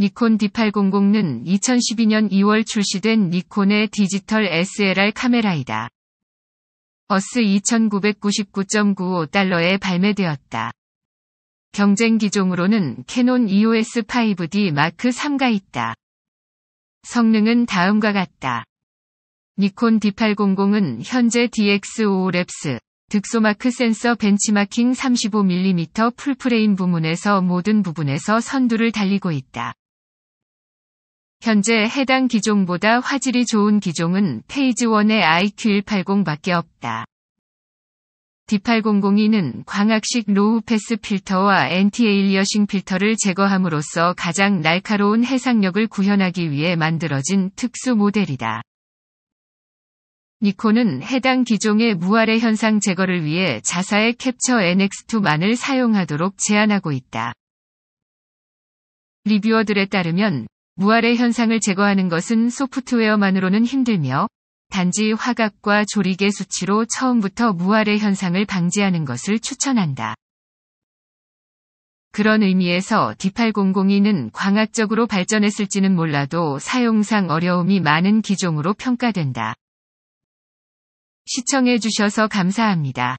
니콘 D800는 2012년 2월 출시된 니콘의 디지털 SLR 카메라이다. 어스 2999.95달러에 발매되었다. 경쟁 기종으로는 캐논 EOS 5D 마크 3가 있다. 성능은 다음과 같다. 니콘 D800은 현재 DX5 랩스, 득소마크 센서 벤치마킹 35mm 풀프레임 부문에서 모든 부분에서 선두를 달리고 있다. 현재 해당 기종보다 화질이 좋은 기종은 페이지원의 IQ180밖에 없다. D8002는 광학식 로우패스 필터와 엔티에일리어싱 필터를 제거함으로써 가장 날카로운 해상력을 구현하기 위해 만들어진 특수 모델이다. 니콘은 해당 기종의 무아래 현상 제거를 위해 자사의 캡처 NX2만을 사용하도록 제한하고 있다. 리뷰어들에 따르면 무아래 현상을 제거하는 것은 소프트웨어만으로는 힘들며 단지 화각과 조리개 수치로 처음부터 무아래 현상을 방지하는 것을 추천한다. 그런 의미에서 D8002는 광학적으로 발전했을지는 몰라도 사용상 어려움이 많은 기종으로 평가된다. 시청해주셔서 감사합니다.